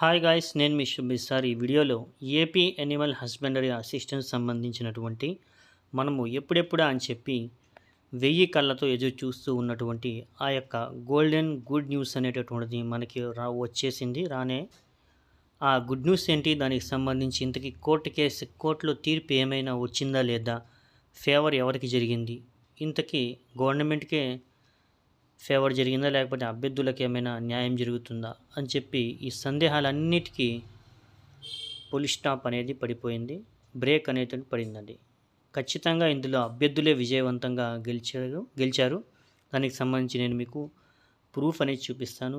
hi guys నేను మీ శుభి sir ఈ వీడియోలో ఏపీ ఎనిమల్ హస్బెండరీ అసిస్టెంట్ సంబంధించినటువంటి మనము ఎప్పుడెప్పుడా అని చెప్పి వెయ్యి కళ్ళతో ఎదురు చూస్తూ ఉన్నటువంటి ఆ యొక్క గోల్డెన్ గుడ్ న్యూస్ అనేటటువంటిది మనకి రా వచ్చేసింది రానే ఆ గుడ్ న్యూస్ ఏంటి దానికి సంబంధించి ఇంతకీ కోర్టు కేసు కోర్టులో తీర్పు ఏమైనా వచ్చిందా లేదా ఫేవర్ ఎవరికి జరిగింది ఇంతకీ గవర్నమెంట్కే ఫేవర్ జరిగిందా లేకపోతే అభ్యర్థులకు ఏమైనా న్యాయం జరుగుతుందా అని చెప్పి ఈ సందేహాలన్నిటికీ పోలీస్ స్టాప్ అనేది పడిపోయింది బ్రేక్ అనేది పడిందండి ఖచ్చితంగా ఇందులో అభ్యర్థులే విజయవంతంగా గెలిచారు గెలిచారు దానికి సంబంధించి నేను మీకు ప్రూఫ్ అనేది చూపిస్తాను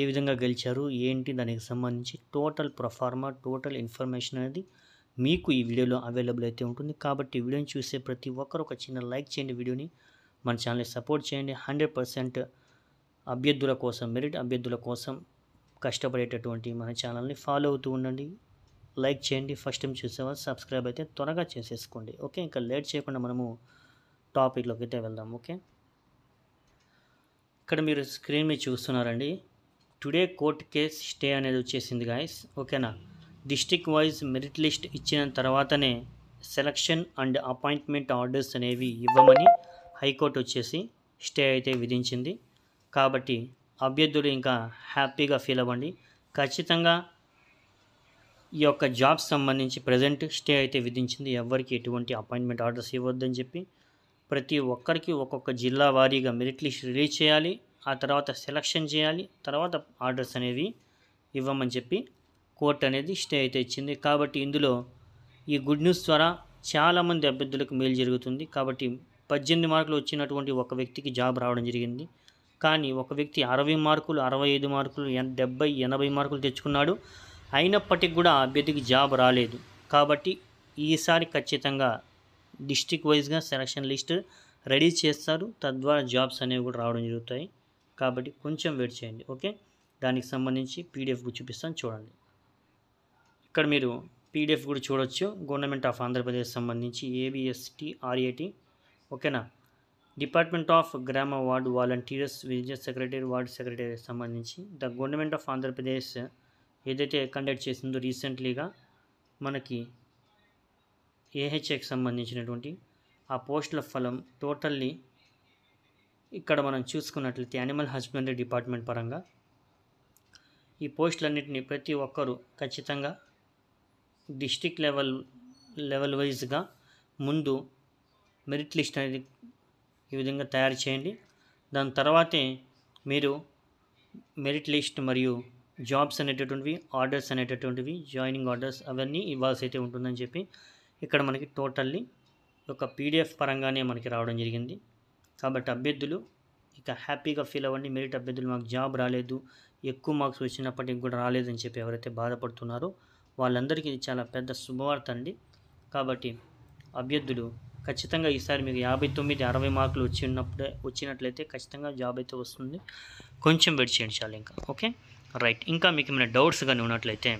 ఏ విధంగా గెలిచారు ఏంటి దానికి సంబంధించి టోటల్ ప్రొఫార్మా టోటల్ ఇన్ఫర్మేషన్ అనేది మీకు ఈ వీడియోలో అవైలబుల్ అయితే ఉంటుంది కాబట్టి వీడియోని చూసే ప్రతి ఒక్కరు ఒక చిన్న లైక్ చేయండి వీడియోని మన ఛానల్ని సపోర్ట్ చేయండి హండ్రెడ్ పర్సెంట్ అభ్యర్థుల కోసం మెరిట్ అభ్యర్థుల కోసం కష్టపడేటటువంటి మన ఛానల్ని ఫాలో అవుతూ ఉండండి లైక్ చేయండి ఫస్ట్ టైం చూసేవాళ్ళు సబ్స్క్రైబ్ అయితే త్వరగా చేసేసుకోండి ఓకే ఇంకా లేట్ చేయకుండా మనము టాపిక్లోకి అయితే వెళ్దాం ఓకే ఇక్కడ మీరు స్క్రీన్ మీద చూస్తున్నారండి టుడే కోర్ట్ కేస్ స్టే అనేది వచ్చేసింది గాయస్ ఓకేనా డిస్టిక్ వైజ్ మెరిట్ లిస్ట్ ఇచ్చిన తర్వాతనే సెలక్షన్ అండ్ అపాయింట్మెంట్ ఆర్డర్స్ అనేవి ఇవ్వమని హైకోర్టు వచ్చేసి స్టే అయితే విధించింది కాబట్టి అభ్యర్థులు ఇంకా హ్యాపీగా ఫీల్ అవ్వండి ఖచ్చితంగా ఈ యొక్క జాబ్ సంబంధించి ప్రజెంట్ స్టే అయితే విధించింది ఎవరికి ఎటువంటి అపాయింట్మెంట్ ఆర్డర్స్ ఇవ్వద్దని చెప్పి ప్రతి ఒక్కరికి ఒక్కొక్క జిల్లా వారీగా మెరిట్ లిస్ట్ రిలీజ్ చేయాలి ఆ తర్వాత సెలక్షన్ చేయాలి తర్వాత ఆర్డర్స్ అనేవి ఇవ్వమని చెప్పి కోర్టు అనేది స్టే అయితే ఇచ్చింది కాబట్టి ఇందులో ఈ గుడ్ న్యూస్ ద్వారా చాలామంది అభ్యర్థులకు మేలు జరుగుతుంది కాబట్టి పద్దెనిమిది మార్కులు వచ్చినటువంటి ఒక వ్యక్తికి జాబ్ రావడం జరిగింది కానీ ఒక వ్యక్తి అరవై మార్కులు అరవై ఐదు మార్కులు డెబ్బై ఎనభై మార్కులు తెచ్చుకున్నాడు అయినప్పటికీ కూడా అభ్యర్థికి జాబ్ రాలేదు కాబట్టి ఈసారి ఖచ్చితంగా డిస్టిక్ వైజ్గా సెలక్షన్ లిస్ట్ రెడీ చేస్తారు తద్వారా జాబ్స్ అనేవి కూడా రావడం జరుగుతాయి కాబట్టి కొంచెం వెయిట్ చేయండి ఓకే దానికి సంబంధించి పీడిఎఫ్ చూపిస్తాను చూడండి ఇక్కడ మీరు పీడిఎఫ్ కూడా చూడొచ్చు గవర్నమెంట్ ఆఫ్ ఆంధ్రప్రదేశ్ సంబంధించి ఏబిఎస్టీ ఆర్ఏటీ ఓకేనా డిపార్ట్మెంట్ ఆఫ్ గ్రామ ward volunteers village secretary ward secretary సంబంధించి ద గవర్నమెంట్ ఆఫ్ ఆంధ్రప్రదేశ్ ఏదైతే కండక్ట్ చేసిందో రీసెంట్లీగా మనకి ఏహెచ్ఏకి సంబంధించినటువంటి ఆ పోస్టుల ఫలం టోటల్లీ ఇక్కడ మనం చూసుకున్నట్లయితే యానిమల్ హస్బెండరీ డిపార్ట్మెంట్ పరంగా ఈ పోస్టులన్నింటినీ ప్రతి ఒక్కరూ ఖచ్చితంగా డిస్టిక్ లెవెల్ లెవెల్ వైజ్గా ముందు మెరిట్ లిస్ట్ అనేది ఈ విధంగా తయారు చేయండి దాని తర్వాతే మీరు మెరిట్ లిస్ట్ మరియు జాబ్స్ అనేటటువంటివి ఆర్డర్స్ అనేటటువంటివి జాయినింగ్ ఆర్డర్స్ అవన్నీ ఇవ్వాల్సి అయితే ఉంటుందని చెప్పి ఇక్కడ మనకి టోటల్లీ ఒక పీడిఎఫ్ పరంగానే మనకి రావడం జరిగింది కాబట్టి అభ్యర్థులు ఇక హ్యాపీగా ఫీల్ అవ్వండి మెరిట్ అభ్యర్థులు మాకు జాబ్ రాలేదు ఎక్కువ మార్క్స్ వచ్చినప్పటికి కూడా రాలేదని చెప్పి ఎవరైతే బాధపడుతున్నారో వాళ్ళందరికీ ఇది చాలా పెద్ద శుభవార్త అండి కాబట్టి అభ్యర్థులు ఖచ్చితంగా ఈసారి మీకు యాభై తొమ్మిది అరవై మార్కులు వచ్చినప్పుడే వచ్చినట్లయితే ఖచ్చితంగా జాబ్ అయితే వస్తుంది కొంచెం వెయిట్ చేయండి చాలు ఇంకా ఓకే రైట్ ఇంకా మీకు ఏమైనా డౌట్స్ కానీ ఉన్నట్లయితే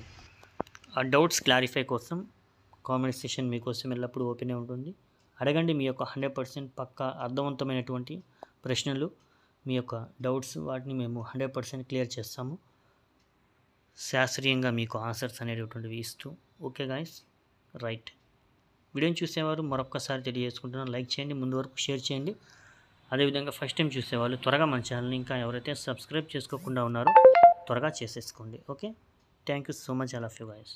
ఆ డౌట్స్ క్లారిఫై కోసం కామెంట్ సెషన్ మీకోసం ఎల్లప్పుడూ ఓపెనే ఉంటుంది అడగండి మీ యొక్క హండ్రెడ్ పర్సెంట్ పక్కా అర్థవంతమైనటువంటి ప్రశ్నలు మీ యొక్క డౌట్స్ వాటిని మేము హండ్రెడ్ పర్సెంట్ క్లియర్ చేస్తాము శాస్త్రీయంగా మీకు ఆన్సర్స్ అనేటటువంటివి ఇస్తూ ఓకే గాయస్ రైట్ వీడియోని చూసేవారు మరొకసారి తెలియజేసుకుంటున్నాను లైక్ చేయండి ముందు వరకు షేర్ చేయండి అదేవిధంగా ఫస్ట్ టైం చూసేవాళ్ళు త్వరగా మన ఛానల్ని ఇంకా ఎవరైతే సబ్స్క్రైబ్ చేసుకోకుండా ఉన్నారో త్వరగా చేసేసుకోండి okay thank you so much all of you boys